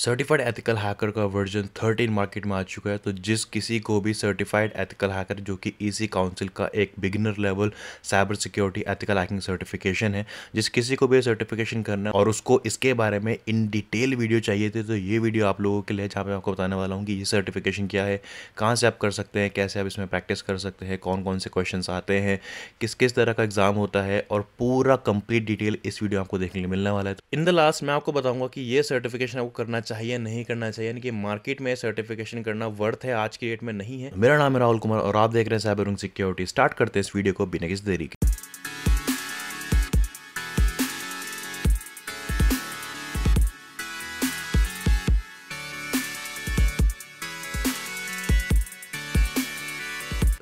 certified ethical hacker का version 13 market में आ चुका है तो जिस किसी को भी सर्टिफाइड एथिकल हैकर जो कि ईसी e काउंसिल का एक beginner level cyber security ethical hacking certification है जिस किसी को भी सर्टिफिकेशन करना है और उसको इसके बारे में इन डिटेल वीडियो चाहिए थे तो ये वीडियो आप लोगों के लिए जहाँ मैं आपको बताने वाला हूँ कि ये सर्टिफिकेशन क्या है कहाँ से आप कर सकते हैं कैसे आप इसमें प्रैक्टिस कर सकते हैं कौन कौन से क्वेश्चन आते हैं किस किस तरह का एग्ज़ाम होता है और पूरा कंप्लीट डिटेल इस वीडियो आपको देखने के लिए मिलने वाला है इन द लास्ट मैं आपको बताऊँगा कि ये सर्टिफिकेशन आपको करना चाहिए नहीं करना चाहिए यानी कि मार्केट में सर्टिफिकेशन करना वर्थ है आज की डेट में नहीं है मेरा नाम है राहुल कुमार और आप देख रहे हैं साइबर सिक्योरिटी स्टार्ट करते हैं इस वीडियो को बिना किसी देरी के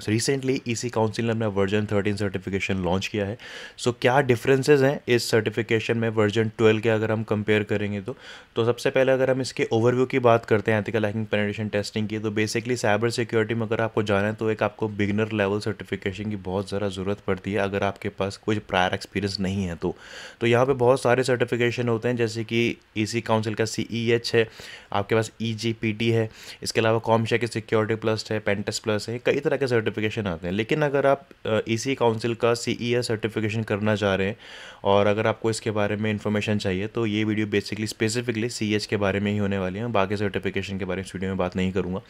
रिसेंटली ईसी काउंसिल ने अपना वर्जन 13 सर्टिफिकेशन लॉन्च किया है सो so, क्या डिफरेंसेस हैं इस सर्टिफिकेशन में वर्जन 12 के अगर हम कंपेयर करेंगे तो तो सबसे पहले अगर हम इसके ओवरव्यू की बात करते हैं एथिकल हैकिंग पेनिट्रेशन टेस्टिंग की तो बेसिकली साइबर सिक्योरिटी में अगर आपको जाना है तो एक आपको बिगनर लेवल सर्टिफिकेशन की बहुत ज़्यादा ज़रूरत पड़ती है अगर आपके पास कुछ प्रायर एक्सपीरियंस नहीं है तो, तो यहाँ पर बहुत सारे सर्टिफिकेशन होते हैं जैसे कि ई e काउंसिल का सी e है आपके पास ई e है इसके अलावा कॉमशे के सिक्योरिटी प्लस है पेंटेस प्लस है कई तरह के सर्टिफिकेट सर्टिफिकेशन आते हैं लेकिन अगर आप इसी काउंसिल e का सी सर्टिफिकेशन e करना चाह रहे हैं और अगर आपको इसके बारे में इन्फॉर्मेशन चाहिए तो ये वीडियो बेसिकली स्पेसिफिकली सी के बारे में ही होने वाली है बाकी सर्टिफिकेशन के बारे में इस वीडियो में बात नहीं करूँगा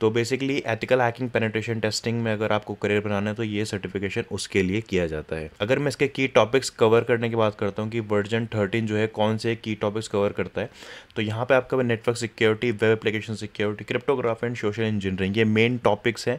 तो basically ethical hacking penetration testing में अगर आपको करियर बनाना है तो ये सर्टिफिकेशन उसके लिए किया जाता है अगर मैं इसके की टॉपिक्स कवर करने की बात करता हूँ कि वर्जन थर्टीन जो है कौन से की टॉपिक्स कवर करता है तो यहाँ पे आपका network security web application security cryptography and social engineering ये मेन टॉपिक्स हैं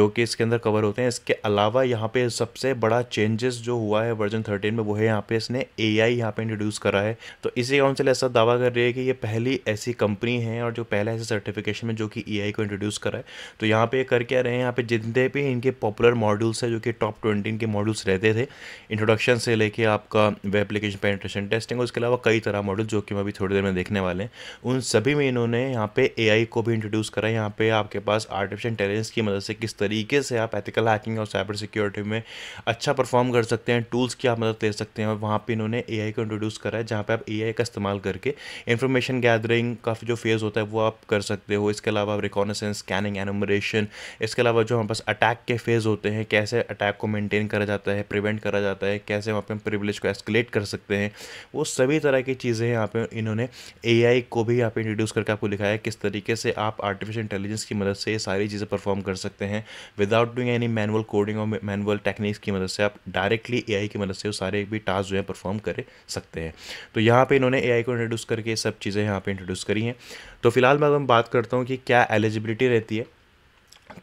जो कि इसके अंदर कवर होते हैं इसके अलावा यहाँ पे सबसे बड़ा चेंजेस जो हुआ है वर्जन थर्टीन में वो है यहाँ पे इसने ए आई यहाँ पर इंट्रोड्यूस करा है तो इसी काउंसिल ऐसा दावा कर रही है कि ये पहली ऐसी कंपनी है और जो पहला ऐसे सर्टिफिकेशन में जो कि ए को इंट्रोड्यूस करा है तो यहाँ पर कर क्या रहे हैं यहाँ पे जितने भी इनके पॉपुलर मॉड्यूल्स हैं जो कि टॉप ट्वेंटी इनके मॉड्यूल्स रहते थे इंट्रोडक्शन से लेके आपका वे एप्लीकेशन पेनिट्रेशन टेस्टिंग उसके अलावा कई तरह मॉड्यूल जो कि हम अभी थोड़ी देर में देखने वाले हैं उन सभी में इन्होंने यहाँ पे ए को भी इंट्रोड्यूस करा है यहाँ पे आपके पास आर्टिफिशियल इंटेलिजेंस की मदद से किस तरीके तरीके से आप एथिकल हैकिंग और साइबर सिक्योरिटी में अच्छा परफॉर्म कर सकते हैं टूल्स की आप मदद ले सकते हैं और वहाँ पर इन्होंने ए को इंट्रोड्यूस करा है जहाँ पर आप ए का इस्तेमाल करके इन्फॉर्मेशन गैदरिंग का जो फेज़ होता है वो आप कर सकते हो इसके अलावा रिकॉनसेंस स्कैनिंग एनोमरेशन इसके अलावा जो हमारे पास अटैक के फेज़ होते हैं कैसे अटैक को मेनटेन करा जाता है प्रिवेंट करा जाता है कैसे वहाँ पर हम प्रिवलेज को एस्केलेट कर सकते हैं वो सभी तरह की चीज़ें यहाँ पे इन्होंने ए को भी यहाँ पे इंट्रोड्यूस करके आपको दिखाया है किस तरीके से आप आर्टिफिशियल इंटेलिजेंस की मदद से ये सारी चीज़ें परफॉर्म कर सकते हैं with without doing any manual coding और मैनुअल टेक्निक्स की मदद से आप डायरेक्टली ए की मदद से वो सारे भी टास्क जो है परफॉर्म कर सकते हैं तो यहाँ पर इन्होंने ए को इंट्रोड्यूस करके सब चीज़ें यहाँ पर इंट्रोड्यूस करी हैं तो फिलहाल मैं हम बात करता हूँ कि क्या एलिजिबिलिटी रहती है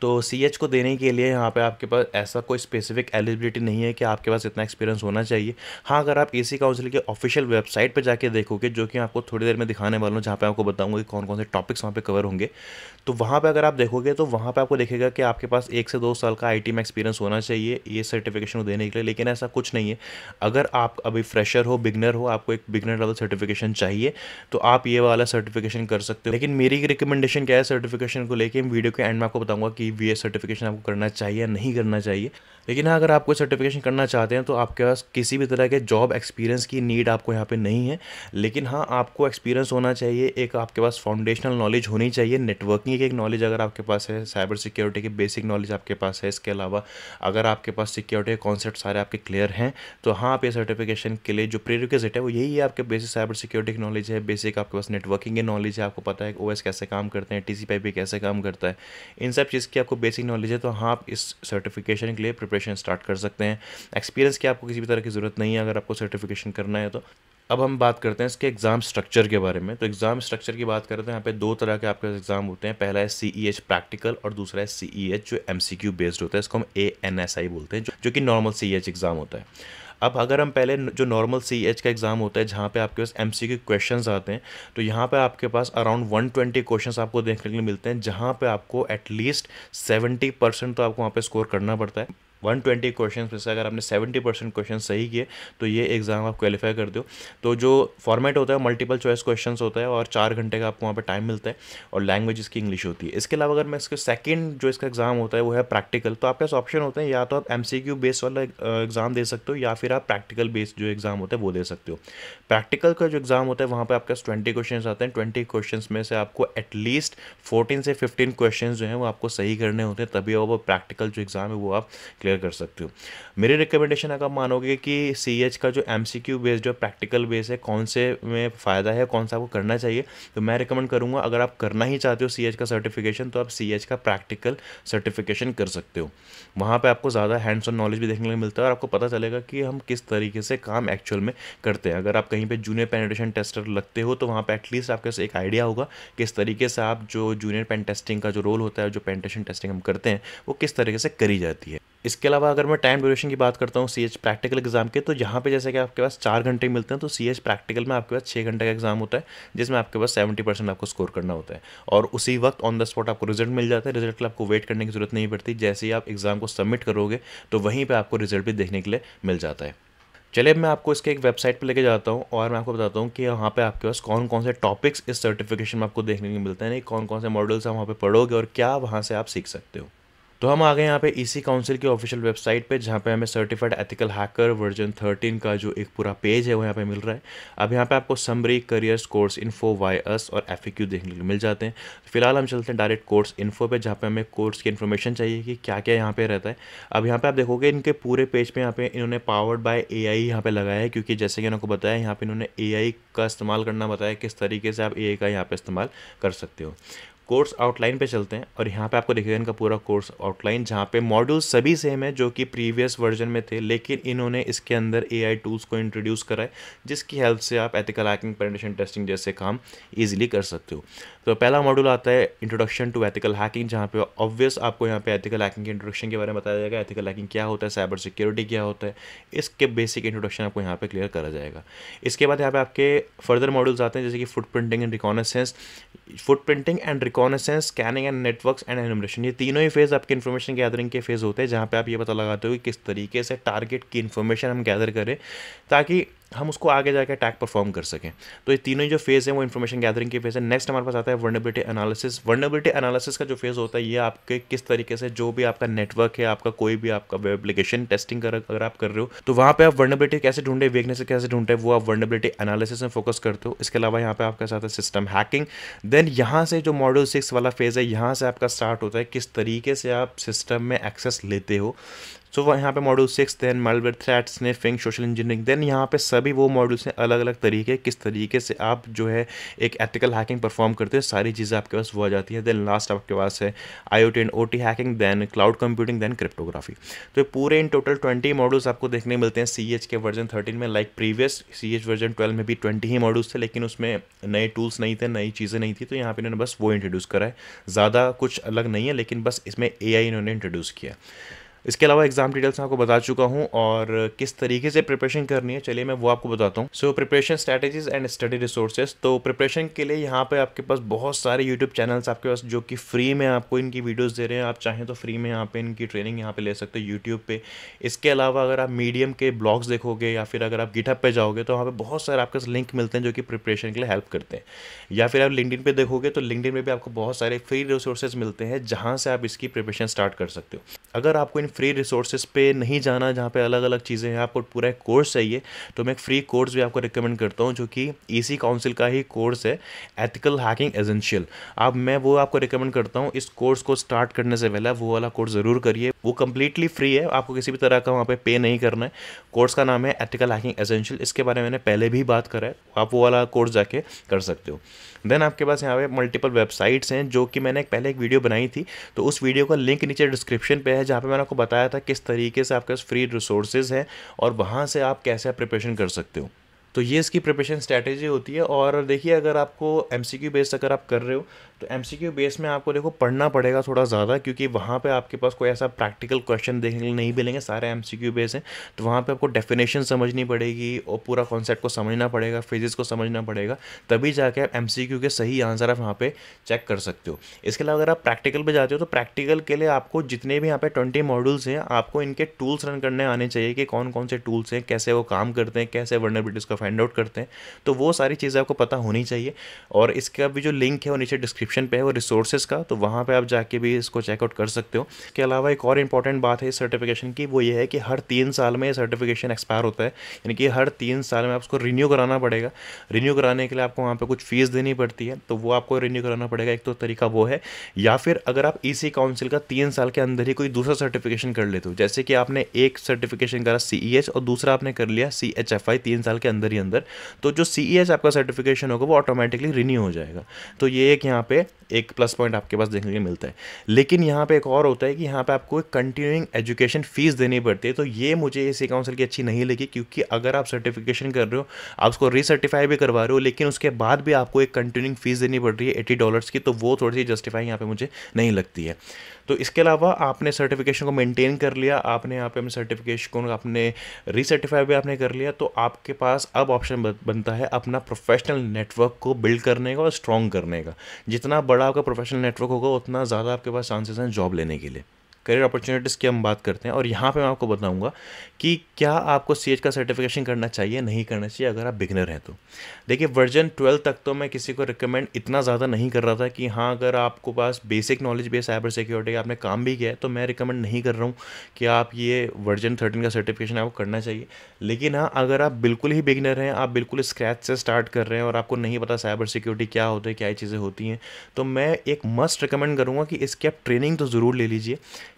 तो सी एच को देने के लिए यहाँ पे आपके पास ऐसा कोई स्पेसिफिक एलिजिबिलिटी नहीं है कि आपके पास इतना एक्सपीरियंस होना चाहिए हाँ अगर आप ए सी काउंसिल के ऑफिशियल वेबसाइट पे जाके देखोगे जो कि आपको थोड़ी देर में दिखाने वाला हूँ जहाँ पे आपको बताऊँगा कि कौन कौन से टॉपिक्स वहाँ पे कवर होंगे तो वहाँ पे अगर आप देखोगे तो वहाँ पे आपको देखेगा कि आपके पास एक से दो साल का आई टी में एक्सपीरियंस होना चाहिए ये सर्टिफिकेशन को देने के लिए लेकिन ऐसा कुछ नहीं है अगर आप अभी फ्रेशर हो बिगनर हो आपको एक बिगनर लेवल सर्टिफिकेशन चाहिए तो आप ये वाला सर्टिफिकेशन कर सकते हो लेकिन मेरी रिकमेंडेशन क्या है सर्टिफिकेशन को लेकर वीडियो के एंड में आपको बताऊँगा कि कि वी सर्टिफिकेशन आपको करना चाहिए या नहीं करना चाहिए लेकिन हाँ अगर आप कोई सर्टिफिकेशन करना चाहते हैं तो आपके पास किसी भी तरह के जॉब एक्सपीरियंस की नीड आपको यहाँ पे नहीं है लेकिन हाँ आपको एक्सपीरियंस होना चाहिए एक आपके पास फाउंडेशनल नॉलेज होनी चाहिए नेटवर्किंग की एक नॉलेज अगर आपके पास है साइबर सिक्योरिटी के बेसिक नॉलेज आपके पास है इसके अलावा अगर आपके पास सिक्योरिटी के कॉन्सेप्ट सारे आपके क्लियर हैं तो हाँ आप ये सर्टिफिकेशन के लिए जो प्रेरिक्विजिट है वो यही है आपके बेसिक साइबर सिक्योरिटी की नॉलेज है बेसिक आपके पास नेटवर्किंग की नॉलेज है आपको पता है ओ कैसे काम करते हैं टी कैसे काम करता है इन सब चीज़ इसकी आपको बेसिक नॉलेज है तो हाँ आप इस सर्टिफिकेशन के लिए प्रिपरेशन स्टार्ट कर सकते हैं एक्सपीरियंस की आपको किसी भी तरह की ज़रूरत नहीं है अगर आपको सर्टिफिकेशन करना है तो अब हम बात करते हैं इसके एग्ज़ाम स्ट्रक्चर के बारे में तो एग्ज़ाम स्ट्रक्चर की बात करते हैं यहाँ पे दो तरह के आपके एग्ज़ाम होते हैं पहला है सी एच प्रैक्टिकल और दूसरा है सी एच e जो एम सी क्यू बेस्ड होता है इसको हम ए एन एस आई बोलते हैं जो, कि नॉर्मल सी एच एग्ज़ाम होता है अब अगर हम पहले जो नॉर्मल सी एच का एग्ज़ाम होता है जहाँ पे आपके पास एम सी के क्वेश्चन आते हैं तो यहाँ पे आपके पास अराउंड वन ट्वेंटी क्वेश्चन आपको देखने के लिए मिलते हैं जहाँ पे आपको एटलीस्ट सेवेंटी परसेंट तो आपको वहाँ पे स्कोर करना पड़ता है वन ट्वेंटी क्वेश्चन में से अगर आपने सेवेंटी परसेंट क्वेश्चन सही किए तो ये एग्ज़ाम आप क्वालिफाई कर दो तो जो फॉर्मेट होता है मल्टीपल चॉइस क्वेश्चन होता है और चार घंटे का आपको वहाँ पर टाइम मिलता है और लैंग्वेज इसकी इंग्लिश होती है इसके अलावा अगर मैं इसके सेकेंड जो इसका एग्ज़ाम होता है वो है प्रैक्टिकल तो आपके पास ऑप्शन होते हैं या तो आप एम सी क्यू बेस वाला एग्ज़ाम दे सकते हो या फिर आप प्रैक्टिकल बेस जो एग्ज़ाम होता है वो दे सकते हो प्रैक्टिकल का जो एग्ज़ाम होता है वहाँ पर आपके पास ट्वेंटी क्वेश्चन आते हैं ट्वेंटी क्वेश्चन में से आपको एटलीस्ट फोर्टीन से फिफ्टीन क्वेश्चन जो हैं वो आपको सही करने होते हैं तभी वो प्रैक्टिकल जो एग्ज़ाम है वो आप क्लियर क्लियर कर सकते हो मेरी रिकमेंडेशन अगर मानोगे कि सी एच का जो एम सी क्यू बेस्ड और प्रैक्टिकल बेस है कौन से में फ़ायदा है कौन सा आपको करना चाहिए तो मैं रिकमेंड करूँगा अगर आप करना ही चाहते हो सी एच का सर्टिफिकेशन तो आप सी एच का प्रैक्टिकल सर्टिफिकेशन कर सकते हो वहाँ पर आपको ज़्यादा हैंड्स ऑन नॉलेज भी देखने को मिलता है और आपको पता चलेगा कि हम किस तरीके से काम एक्चुअल में करते हैं अगर आप कहीं पर जूनियर पेनिटेशन टेस्टर लगते हो तो वहाँ पर एटलीस्ट आपके पास एक आइडिया होगा किस तरीके से आप जो जूनियर पेन टेस्टिंग का जो रोल होता है जो पेनटेशन टेस्टिंग हम करते हैं वो किस तरीके से करी जाती है इसके अलावा अगर मैं टाइम ड्यूरेशन की बात करता हूँ सी एच प्रैक्टिकल एग्जाम के तो यहाँ पे जैसे कि आपके पास चार घंटे मिलते हैं तो सी एच प्रैक्टिकल में आपके पास छः घंटे का एग्जाम होता है जिसमें आपके पास सेवेंटी परसेंट आपको स्कोर करना होता है और उसी वक्त ऑन द स्पॉट आपको रिजल्ट मिल जाता है रिजल्ट के लिए आपको वेट करने की जरूरत नहीं पड़ती जैसे ही आप एग्जाम को सबमिट करोगे तो वहीं पर आपको रिजल्ट भी देखने के लिए मिल जाता है चलिए मैं आपको इसके एक वेबसाइट पर लेके जाता हूँ और मैं आपको बताता हूँ कि वहाँ पे आपके पास कौन कौन से टॉपिक्स इस सर्टिफिकेशन में आपको देखने को मिलते हैं कौन कौन से मॉडल्स आप वहाँ पे पढ़ोगे और क्या वहाँ से आप सीख सकते हो तो हम आ गए यहाँ पे इसी e काउंसिल की ऑफिशियल वेबसाइट पे जहाँ पे हमें सर्टिफाइड एथिकल हैकर वर्जन 13 का जो एक पूरा पेज है वो यहाँ पे मिल रहा है अब यहाँ पे आपको summary careers course info Y S और एफ देखने को मिल जाते हैं तो फिलहाल हम चलते हैं डायरेक्ट कोर्स इन्फो पे जहाँ पे हमें कोर्स की इन्फॉर्मेशन चाहिए कि क्या क्या यहाँ पे रहता है अब यहाँ पे आप देखोगे इनके पूरे पेज पे यहाँ पे इन्होंने पावर्ड बाय ए आई यहाँ पे लगाया है क्योंकि जैसे कि इन्होंने बताया यहाँ पे इन्होंने ए का इस्तेमाल करना बताया किस तरीके से आप ए का यहाँ पे इस्तेमाल कर सकते हो कोर्स आउटलाइन पे चलते हैं और यहाँ पे आपको दिखेगा इनका पूरा कोर्स आउटलाइन जहाँ पे मॉड्यूल सभी सेम है जो कि प्रीवियस वर्जन में थे लेकिन इन्होंने इसके अंदर एआई टूल्स को इंट्रोड्यूस कराए जिसकी हेल्प से आप एथिकल हैकिंग पेनिटेशन टेस्टिंग जैसे काम ईजिली कर सकते हो तो पहला मॉड्यूल आता है इंट्रोडक्शन टू एथिकल हैकिंग जहाँ पे ऑब्वियस आपको यहाँ पे एथिकल हैकिंग के इंट्रोडक्शन के बारे में बताया जाएगा एथिकल हैकिंग क्या होता है साइबर सिक्योरिटी क्या होता है इसके बेसिक इंट्रोडक्शन आपको यहाँ पे क्लियर करा जाएगा इसके बाद यहाँ पे आपके फर्दर मॉड्यूल्स आते हैं जैसे कि footprinting and reconnaissance footprinting and reconnaissance scanning and network and enumeration ये तीनों ही फेज़ आपके इन्फॉर्मेशन गैदरिंग के फेज़ होते हैं जहाँ पर आप ये पता लगाते हो कि किस तरीके से टारगेट की इन्फॉर्मेशन हम गैदर करें ताकि हम उसको आगे जाकर अटैक परफॉर्म कर सकें तो ये तीनों जो फेज़ है वो इन्फॉर्मेशन गैदरिंग की फेज़ है नेक्स्ट हमारे पास आता है वर्नेबिलिटी एनालिसिस वर्नेबिलिटी एनालिसिस का जो फेज़ होता है ये आपके किस तरीके से जो भी आपका नेटवर्क है आपका कोई भी आपका वेब एप्लीकेशन टेस्टिंग कर अगर आप कर रहे हो तो वहाँ पर आप वर्नेबिलिटी कैसे ढूंढे वीकनेस कैसे ढूंढे वो आप वर्नेबिलिटी एनालिसिस में फोकस करते हो इसके अलावा यहाँ पर आपके साथ है सिस्टम हैकिंग देन यहाँ से जो मॉडल सिक्स वाला फेज़ है यहाँ से आपका स्टार्ट होता है किस तरीके से आप सिस्टम में एक्सेस लेते हो सो so, यहाँ पे module six then malware threat sniffing social engineering then यहाँ पे सभी वो मॉड्यूल्स हैं अलग अलग तरीके किस तरीके से आप जो है एक एथिकल हैकिंग परफॉर्म करते हो सारी चीज़ें आपके पास वो आ जाती हैं देन लास्ट आपके पास है I O T and O T hacking then cloud computing then cryptography तो पूरे इन टोटल ट्वेंटी मॉड्यूल्स आपको देखने मिलते हैं सी एच के वर्जन थर्टीन में like previous C H version twelve में भी ट्वेंटी ही मॉड्यूल्स थे लेकिन उसमें नए टूल्स नहीं थे नई चीज़ें नहीं थी तो यहाँ पर इन्होंने बस वो इंट्रोड्यूस करा है ज़्यादा कुछ अलग नहीं है लेकिन बस इसमें ए आई इन्होंने इंट्रोड्यूस किया इसके अलावा एग्जाम डिटेल्स मैं आपको बता चुका हूँ और किस तरीके से प्रिपरेशन करनी है चलिए मैं वो आपको बताता हूँ so preparation strategies and study resources तो प्रिपरेशन के लिए यहाँ पे आपके पास बहुत सारे यूट्यूब चैनल्स आपके पास जो कि फ्री में आपको इनकी वीडियोज़ दे रहे हैं आप चाहें तो फ्री में यहाँ पे इनकी ट्रेनिंग यहाँ पे ले सकते हो यूट्यूब पर इसके अलावा अगर आप मीडियम के ब्लॉग्स देखोगे या फिर अगर आप गिटअप पे जाओगे तो वहाँ पर बहुत सारे आपके लिंक मिलते हैं जो कि प्रिपरेशन के लिए हेल्प करते हैं या फिर आप लिंकडिन पर देखोगे तो लिंकडिन में भी आपको बहुत सारे फ्री रिसोर्सेज मिलते हैं जहाँ से आप इसकी प्रिपरेशन स्टार्ट कर सकते हो अगर आपको इन फ्री रिसोर्सेज पे नहीं जाना जहाँ पे अलग अलग चीज़ें हैं आपको पूरा एक कोर्स चाहिए तो मैं एक फ्री कोर्स भी आपको रिकमेंड करता हूँ जो कि ई e काउंसिल का ही कोर्स है एथिकल हैकिंग एजेंशियल अब मैं वो आपको रिकमेंड करता हूँ इस कोर्स को स्टार्ट करने से पहले वो वाला कोर्स ज़रूर करिए वो कम्प्लीटली फ्री है आपको किसी भी तरह का वहाँ पर पे नहीं करना है कोर्स का नाम है एथिकल हैकिंग एजेंशियल इसके बारे में मैंने पहले भी बात करा है आप वो वाला कोर्स जाके कर सकते हो देन आपके पास यहाँ पे मल्टीपल वेबसाइट्स हैं जो कि मैंने पहले एक वीडियो बनाई थी तो उस वीडियो का लिंक नीचे डिस्क्रिप्शन पे है जहाँ पे मैंने आपको बताया था किस तरीके से आपके पास फ्री रिसोर्सेज हैं और वहाँ से आप कैसे प्रिपरेशन कर सकते हो तो ये इसकी प्रिपरेशन स्ट्रैटेजी होती है और देखिए अगर आपको एम सी क्यू बेस अगर आप कर रहे हो तो एम सी क्यू बेस में आपको देखो पढ़ना पड़ेगा थोड़ा ज़्यादा क्योंकि वहाँ पे आपके पास कोई ऐसा प्रैक्टिकल क्वेश्चन देखने के लिए नहीं मिलेंगे सारे एम सी क्यू बेस हैं तो वहाँ पे आपको डेफिनेशन समझनी पड़ेगी और पूरा कॉन्सेप्ट को समझना पड़ेगा फिजिक्स को समझना पड़ेगा तभी जाके आप एम सी क्यू के सही आंसर आप वहाँ पर चेक कर सकते हो इसके अलावा अगर आप प्रैक्टिकल पर जाते हो तो प्रैक्टिकल के लिए आपको जितने भी यहाँ पर ट्वेंटी मॉडल्स हैं आपको इनके टूल्स रन करने आने चाहिए कि कौन कौन से टूल्स हैं कैसे वो काम करते हैं कैसे वर्नेबिलिटीज़ का फाइंड आउट करते हैं तो वो सारी चीज़ें आपको पता होनी चाहिए और इसका भी जो लिंक है वो नीचे डिस्क्रिप्शन पे है वो रिसोर्सेज का तो वहाँ पे आप जाके भी इसको चेकआउट कर सकते हो के अलावा एक और इंपॉर्टेंट बात है इस सर्टिफिकेशन की वो ये है कि हर तीन साल में ये सर्टिफिकेशन एक्सपायर होता है यानी कि हर तीन साल में आपको रिन्यू कराना पड़ेगा रिन्यू कराने के लिए आपको वहाँ पर कुछ फ़ीस देनी पड़ती है तो वो आपको रिन्यू कराना पड़ेगा एक तो तरीका वो है या फिर अगर आप ई e काउंसिल का तीन साल के अंदर ही कोई दूसरा सर्टिफिकेशन कर लेते हो जैसे कि आपने एक सर्टिफिकेशन करा सी e और दूसरा आपने कर लिया सी एच एफ आई तीन साल के अंदर अंदर अंदर तो जो सी e आपका सर्टिफिकेशन होगा वो ऑटोमेटिकली रिन्यू हो जाएगा तो ये एक यहाँ पे एक प्लस पॉइंट आपके पास देखने के लिए मिलता है लेकिन यहाँ पे एक और होता है कि यहाँ पे आपको एक कंटिन्यूइंग एजुकेशन फीस देनी पड़ती है तो ये मुझे इस काउंसिल की अच्छी नहीं लगी क्योंकि अगर आप सर्टिफिकेशन कर रहे हो आप उसको रिसर्टिफाई भी करवा रहे हो लेकिन उसके बाद भी आपको एक कंटिन्यूइंग फीस देनी पड़ रही है एटी डॉलर्स की तो वो थोड़ी सी जस्टिफाई यहाँ पर मुझे नहीं लगती है तो इसके अलावा आपने सर्टिफिकेशन को मेंटेन कर लिया आपने यहाँ पे अपने सर्टिफिकेशन को आपने रिसर्टिफाई भी आपने कर लिया तो आपके पास अब अब ऑप्शन बनता है अपना प्रोफेशनल नेटवर्क को बिल्ड करने का और स्ट्रॉन्ग करने का जितना बड़ा आपका प्रोफेशनल नेटवर्क होगा उतना ज़्यादा आपके पास चांसेस हैं जॉब लेने के लिए करियर अपॉर्चुनिटीज़ की हम बात करते हैं और यहाँ पे मैं आपको बताऊँगा कि क्या आपको सी का सर्टिफिकेशन करना चाहिए नहीं करना चाहिए अगर आप बिगनर हैं तो देखिए वर्जन ट्वेल्व तक तो मैं किसी को रिकमेंड इतना ज़्यादा नहीं कर रहा था कि हाँ अगर आपको पास बेसिक नॉलेज भी है साइबर सिक्योरिटी आपने काम भी किया है तो मैं रिकमेंड नहीं कर रहा हूँ कि आप ये वर्जन थर्टीन का सर्टिफिकेशन आपको करना चाहिए लेकिन हाँ अगर आप बिल्कुल ही बिगनर हैं आप बिल्कुल स्क्रैच से स्टार्ट कर रहे हैं और आपको नहीं पता साइबर सिक्योरिटी क्या होते है क्या चीज़ें होती हैं तो मैं एक मस्ट रिकमेंड करूँगा कि इसकी आप ट्रेनिंग तो ज़रूर ले लीजिए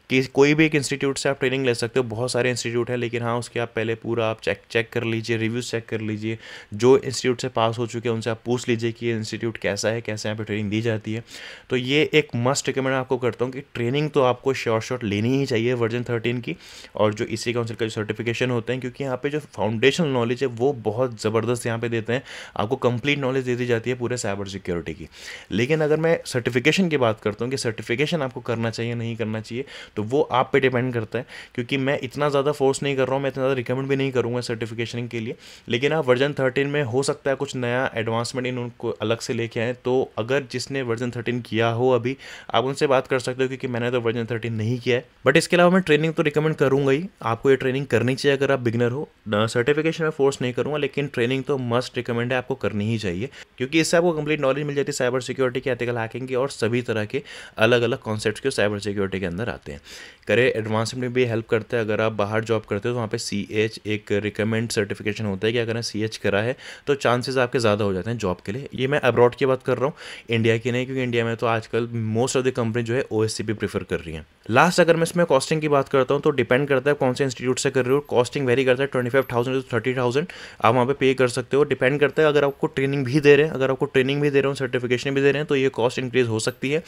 कि कोई भी एक इंस्टीट्यूट से आप ट्रेनिंग ले सकते हो बहुत सारे इंस्टीट्यूट हैं लेकिन हाँ उसके आप पहले पूरा आप चेक चेक कर लीजिए रिव्यूज़ चेक कर लीजिए जो इंस्टीट्यूट से पास हो चुके हैं उनसे आप पूछ लीजिए कि ये इंस्टीट्यूट कैसा है कैसे यहाँ पर ट्रेनिंग दी जाती है तो ये एक मस्ट रिकमेंड आपको करता हूँ कि ट्रेनिंग तो आपको शॉर्ट शॉर्ट लेनी ही चाहिए वर्जन थर्टीन की और जो इसी e काउंसिल का जो सर्टिफिकेशन होते हैं क्योंकि यहाँ पर जो फाउंडेशनल नॉलेज है वो बहुत ज़बरदस्त यहाँ पर देते हैं आपको कंप्लीट नॉलेज दे दी जाती है पूरे साइबर सिक्योरिटी की लेकिन अगर मैं सर्टिफिकेशन की बात करता हूँ कि सर्टिफिकेशन आपको करना चाहिए नहीं करना चाहिए तो वो आप पे डिपेंड करता है क्योंकि मैं इतना ज़्यादा फोर्स नहीं कर रहा हूँ मैं इतना ज़्यादा रिकमेंड भी नहीं करूँगा सर्टिफिकेशन के लिए लेकिन आप वर्जन थर्टीन में हो सकता है कुछ नया एडवांसमेंट इन उनको अलग से लेके आए तो अगर जिसने वर्जन थर्टीन किया हो अभी आप उनसे बात कर सकते हो क्योंकि मैंने तो वर्जन थर्टीन नहीं किया है बट इसके अलावा मैं ट्रेनिंग तो रिकमेंड करूँगा ही आपको ये ट्रेनिंग करनी चाहिए अगर आप बिगनर हो सर्टिफिकेशन में फोर्स नहीं करूँगा लेकिन ट्रेनिंग तो मस्ट रिकमेंड है आपको करनी ही चाहिए क्योंकि इससे आपको कंप्लीट नॉलेज मिल जाती है साइबर सिक्योरिटी के एथिकल हैकिंग की और सभी तरह के अलग अलग कॉन्सेप्ट के साइबर सिक्योरिटी के अंदर आते हैं करियर एडवांसमेंट में भी हेल्प करता है अगर आप बाहर जॉब करते हो तो वहाँ पे सी एच एक रिकमेंड सर्टिफिकेशन होता है कि अगर सी एच करा है तो चांसेस आपके ज़्यादा हो जाते हैं जॉब के लिए ये मैं अब्रॉड की बात कर रहा हूँ इंडिया की नहीं क्योंकि इंडिया में तो आजकल मोस्ट ऑफ द कंपनी जो है ओ एस भी प्रीफर कर रही है लास्ट अगर मैं इसमें कॉस्टिंग की बात करता हूँ तो डिपेंड करता है कौन से इंस्टीट्यूट से कर रहे हो कॉस्टिंग वेरी करता है twenty five thousand to thirty thousand आप वहाँ पे पे कर सकते हो डिपेंड करता है अगर आपको ट्रेनिंग भी दे रहे हैं अगर आपको ट्रेनिंग भी दे रहे हो सर्टिफिकेशन भी दे रहे हैं तो ये कॉस्ट इंक्रीज हो सकती है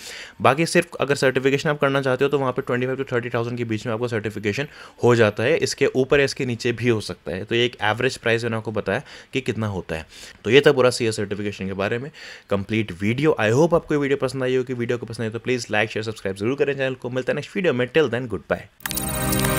बाकी सिर्फ अगर सर्टिफिकेशन आप करना चाहते हो तो वहाँ पर twenty twenty five to thirty thousand के बीच में आपको सर्टिफिकेशन हो जाता है इसके ऊपर इसके नीचे भी हो सकता है तो ये एक एवरेज प्राइस मैंने आपको बताया कि कितना होता है तो ये था पूरा सी सर्टिफिकेशन के बारे में कंप्लीट वीडियो आई होप आपको ये वीडियो पसंद आई हो कि वीडियो को पसंद आई तो प्लीज़ लाइक शेयर सब्सक्राइब जरूर करें चैनल को मिलता है नेक्स्ट वीडियो में टिल देन गुड बाय